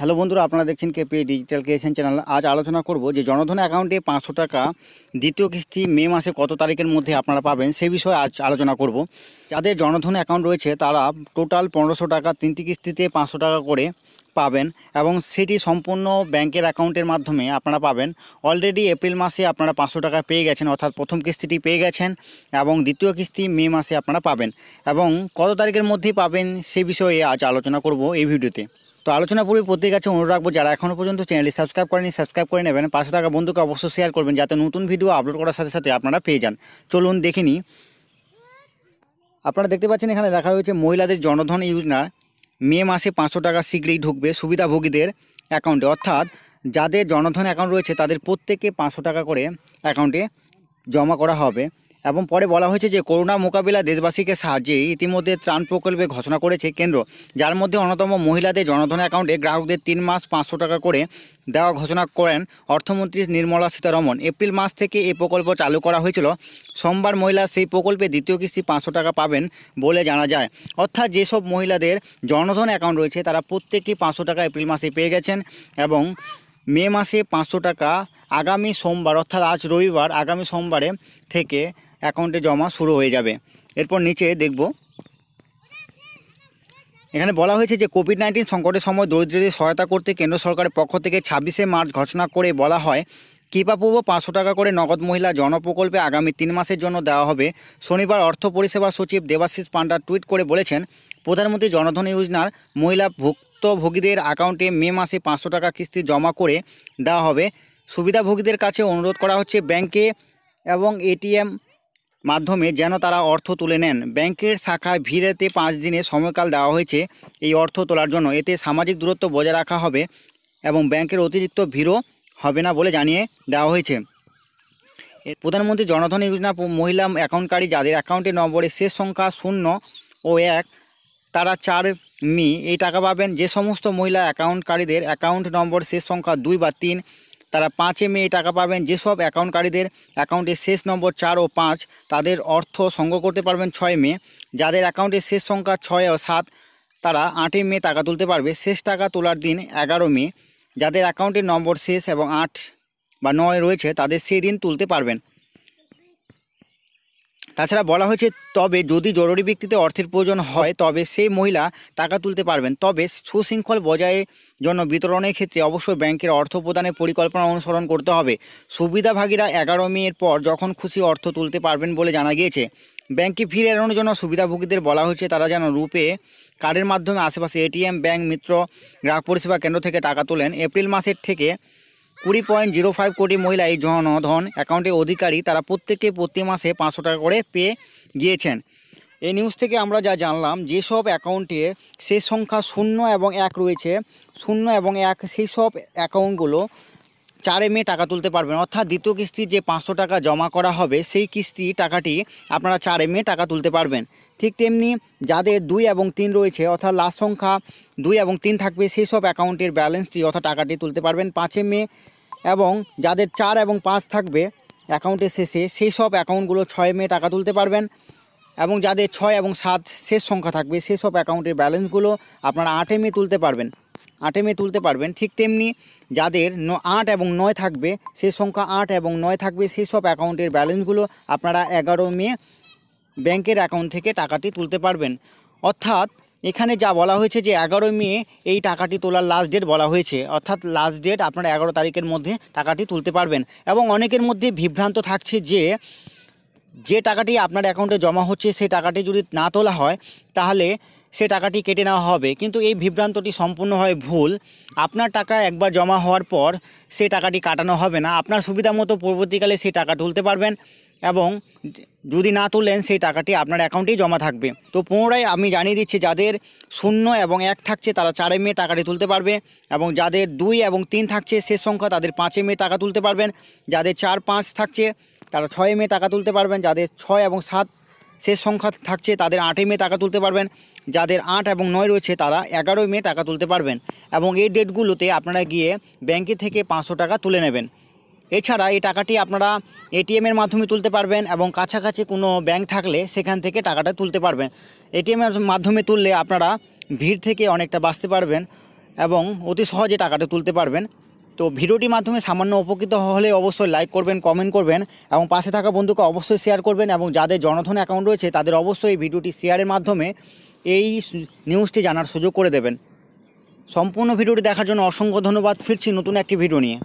hello বন্ধুরা আপনারা দেখছেন কেপি ডিজিটাল ক্রিয়েশন চ্যানেল আজ আলোচনা করব যে জনধন অ্যাকাউন্টে পাঁচশো টাকা দ্বিতীয় কিস্তি মে মাসে কত তারিখের মধ্যে আপনারা পাবেন সেই বিষয়ে আজ আলোচনা করব যাদের জনধন অ্যাকাউন্ট রয়েছে তারা টোটাল পনেরোশো টাকা তিনটি কিস্তিতে পাঁচশো টাকা করে পাবেন এবং সেটি সম্পূর্ণ ব্যাংকের অ্যাকাউন্টের মাধ্যমে আপনারা পাবেন অলরেডি এপ্রিল মাসে আপনারা পাঁচশো টাকা পেয়ে গেছেন অর্থাৎ প্রথম কিস্তিটি পেয়ে গেছেন এবং দ্বিতীয় কিস্তি মে মাসে আপনারা পাবেন এবং কত তারিখের মধ্যেই পাবেন সেই বিষয়ে আজ আলোচনা করব এই ভিডিওতে তো আলোচনা পূর্বে প্রত্যেক কাছে অনুরোধ রাখবো যারা এখনও পর্যন্ত চ্যানেলটি সাবস্ক্রাইব করেনি সাবস্ক্রাইব করে নেবেন পাশে থাকা বন্ধুকে অবশ্যই শেয়ার করবেন যাতে নতুন ভিডিও আপলোড করার সাথে সাথে আপনারা পেয়ে যান চলুন দেখে নিই আপনারা দেখতে পাচ্ছেন এখানে লেখা রয়েছে মহিলাদের জনধন ইউজনার মে মাসে পাঁচশো টাকা শীঘ্রই ঢুকবে সুবিধাভোগীদের অ্যাকাউন্টে অর্থাৎ যাদের জনধন অ্যাকাউন্ট রয়েছে তাদের প্রত্যেকে পাঁচশো টাকা করে অ্যাকাউন্টে জমা করা হবে এবং পরে বলা হয়েছে যে করোনা মোকাবিলা দেশবাসীকে সাহায্যে ইতিমধ্যে ত্রাণ প্রকল্পে ঘোষণা করেছে কেন্দ্র যার মধ্যে অন্যতম মহিলাদের জনধন অ্যাকাউন্টে গ্রাহকদের তিন মাস পাঁচশো টাকা করে দেওয়া ঘোষণা করেন অর্থমন্ত্রী নির্মলা সীতারমন এপ্রিল মাস থেকে এই প্রকল্প চালু করা হয়েছিল সোমবার মহিলা সেই প্রকল্পে দ্বিতীয় কিস্তি পাঁচশো টাকা পাবেন বলে জানা যায় অর্থাৎ যেসব মহিলাদের জনধন অ্যাকাউন্ট রয়েছে তারা প্রত্যেকেই পাঁচশো টাকা এপ্রিল মাসে পেয়ে গেছেন এবং মে মাসে পাঁচশো টাকা আগামী সোমবার অর্থাৎ আজ রবিবার আগামী সোমবারে থেকে অ্যাকাউন্টে জমা শুরু হয়ে যাবে এরপর নিচে দেখব এখানে বলা হয়েছে যে কোভিড নাইন্টিন সংকটের সময় দরিদ্রদের সহায়তা করতে কেন্দ্র সরকারের পক্ষ থেকে ছাব্বিশে মার্চ ঘোষণা করে বলা হয় কৃপাপূর্ব পাঁচশো টাকা করে নগদ মহিলা জনপ্রকল্পে আগামী তিন মাসের জন্য দেওয়া হবে শনিবার অর্থ পরিষেবা সচিব দেবাশিস পান্ডা টুইট করে বলেছেন প্রধানমন্ত্রী জনধন যোজনার মহিলা ভুক্তভোগীদের অ্যাকাউন্টে মে মাসে পাঁচশো টাকা কিস্তি জমা করে দেওয়া হবে সুবিধাভোগীদের কাছে অনুরোধ করা হচ্ছে ব্যাংকে এবং এটিএম মাধ্যমে যেন তারা অর্থ তুলে নেন ব্যাংকের শাখায় ভিড়েতে পাঁচ দিনে সময়কাল দেওয়া হয়েছে এই অর্থ তোলার জন্য এতে সামাজিক দূরত্ব বজায় রাখা হবে এবং ব্যাংকের অতিরিক্ত ভিড়ও হবে না বলে জানিয়ে দেওয়া হয়েছে প্রধানমন্ত্রী জনধন যোজনা মহিলা অ্যাকাউন্টকারী যাদের অ্যাকাউন্টের নম্বরে শেষ সংখ্যা শূন্য ও এক তারা চার মি এই টাকা পাবেন যে সমস্ত মহিলা অ্যাকাউন্টকারীদের অ্যাকাউন্ট নম্বর শেষ সংখ্যা দুই বা তিন তারা পাঁচে মে টাকা পাবেন যেসব অ্যাকাউন্টকারীদের অ্যাকাউন্টের শেষ নম্বর চার ও পাঁচ তাদের অর্থ সংগ্রহ করতে পারবেন ছয় মে যাদের অ্যাকাউন্টের শেষ সংখ্যা ছয় ও সাত তারা আটই মে টাকা তুলতে পারবে শেষ টাকা তোলার দিন এগারো মে যাদের অ্যাকাউন্টের নম্বর শেষ এবং আট বা নয় রয়েছে তাদের সেই দিন তুলতে পারবেন তাছাড়া বলা হয়েছে তবে যদি জরুরি ভিত্তিতে অর্থের প্রয়োজন হয় তবে সেই মহিলা টাকা তুলতে পারবেন তবে সুশৃঙ্খল বজায়ের জন্য বিতরণের ক্ষেত্রে অবশ্যই ব্যাংকের অর্থ প্রদানের পরিকল্পনা অনুসরণ করতে হবে সুবিধাভাগীরা এগারো মেয়ের পর যখন খুশি অর্থ তুলতে পারবেন বলে জানা গিয়েছে ব্যাংকে ফিরে এড়ানোর জন্য সুবিধাভোগীদের বলা হয়েছে তারা যেন রূপে কার্ডের মাধ্যমে আশেপাশে এটিএম ব্যাংক মিত্র গ্রাহক পরিষেবা কেন্দ্র থেকে টাকা তোলেন এপ্রিল মাসের থেকে কুড়ি পয়েন্ট জিরো ফাইভ কোটি মহিলা এই জনধন অ্যাকাউন্টের অধিকারী তারা প্রত্যেকে প্রতি মাসে পাঁচশো টাকা করে পেয়ে গিয়েছেন এই নিউজ থেকে আমরা যা জানলাম যেসব অ্যাকাউন্টে সেই সংখ্যা শূন্য এবং এক রয়েছে শূন্য এবং এক সেই সব অ্যাকাউন্টগুলো চারে মে টাকা তুলতে পারবেন অর্থাৎ দ্বিতীয় কিস্তি যে পাঁচশো টাকা জমা করা হবে সেই কিস্তি টাকাটি আপনারা চারে মে টাকা তুলতে পারবেন ঠিক তেমনি যাদের দুই এবং তিন রয়েছে অর্থাৎ লাস্ট সংখ্যা দুই এবং তিন থাকবে সেই সব অ্যাকাউন্টের ব্যালেন্সটি অর্থাৎ টাকাটি তুলতে পারবেন পাঁচে মে এবং যাদের চার এবং পাঁচ থাকবে অ্যাকাউন্টের শেষে সেই সব অ্যাকাউন্টগুলো ছয় মে টাকা তুলতে পারবেন এবং যাদের ছয় এবং সাত শেষ সংখ্যা থাকবে সেই সব অ্যাকাউন্টের ব্যালেন্সগুলো আপনারা আটে মে তুলতে পারবেন আটে মে তুলতে পারবেন ঠিক তেমনি যাদের ন আট এবং নয় থাকবে সেই সংখ্যা আট এবং নয় থাকবে সেই সব অ্যাকাউন্টের ব্যালেন্সগুলো আপনারা এগারো মে ব্যাংকের অ্যাকাউন্ট থেকে টাকাটি তুলতে পারবেন অর্থাৎ এখানে যা বলা হয়েছে যে এগারোই মে এই টাকাটি তোলার লাস্ট ডেট বলা হয়েছে অর্থাৎ লাস্ট ডেট আপনারা এগারো তারিখের মধ্যে টাকাটি তুলতে পারবেন এবং অনেকের মধ্যে বিভ্রান্ত থাকছে যে যে টাকাটি আপনার অ্যাকাউন্টে জমা হচ্ছে সেই টাকাটি যদি না তোলা হয় তাহলে সে টাকাটি কেটে নেওয়া হবে কিন্তু এই বিভ্রান্তটি সম্পূর্ণভাবে ভুল আপনার টাকা একবার জমা হওয়ার পর সে টাকাটি কাটানো হবে না আপনার সুবিধা মতো পরবর্তীকালে সেই টাকা তুলতে পারবেন এবং যদি না তুলেন সেই টাকাটি আপনার অ্যাকাউন্টেই জমা থাকবে তো পুনরায় আমি জানিয়ে দিচ্ছি যাদের শূন্য এবং এক থাকছে তারা চারে মে টাকাটি তুলতে পারবে এবং যাদের দুই এবং তিন থাকছে সে সংখ্যা তাদের পাঁচে মে টাকা তুলতে পারবেন যাদের চার পাঁচ থাকছে তারা ছয় মে টাকা তুলতে পারবেন যাদের ছয় এবং সাত শেষ সংখ্যা থাকছে তাদের আটই মে টাকা তুলতে পারবেন যাদের আট এবং নয় রয়েছে তারা এগারোই মে টাকা তুলতে পারবেন এবং এই ডেটগুলোতে আপনারা গিয়ে ব্যাংকে থেকে পাঁচশো টাকা তুলে নেবেন এছাড়া এই টাকাটি আপনারা এটিএমের মাধ্যমে তুলতে পারবেন এবং কাছাকাছি কোনো ব্যাংক থাকলে সেখান থেকে টাকাটা তুলতে পারবেন এটিএমের মাধ্যমে তুললে আপনারা ভিড় থেকে অনেকটা বাঁচতে পারবেন এবং অতি সহজে টাকাটা তুলতে পারবেন তো ভিডিওটির মাধ্যমে সামান্য উপকৃত হলে অবশ্যই লাইক করবেন কমেন্ট করবেন এবং পাশে থাকা বন্ধুকে অবশ্যই শেয়ার করবেন এবং যাদের জনধন অ্যাকাউন্ট রয়েছে তাদের অবশ্যই এই ভিডিওটি শেয়ারের মাধ্যমে এই নিউজটি জানার সুযোগ করে দেবেন সম্পূর্ণ ভিডিওটি দেখার জন্য অসংখ্য ধন্যবাদ ফিরছি নতুন একটি ভিডিও নিয়ে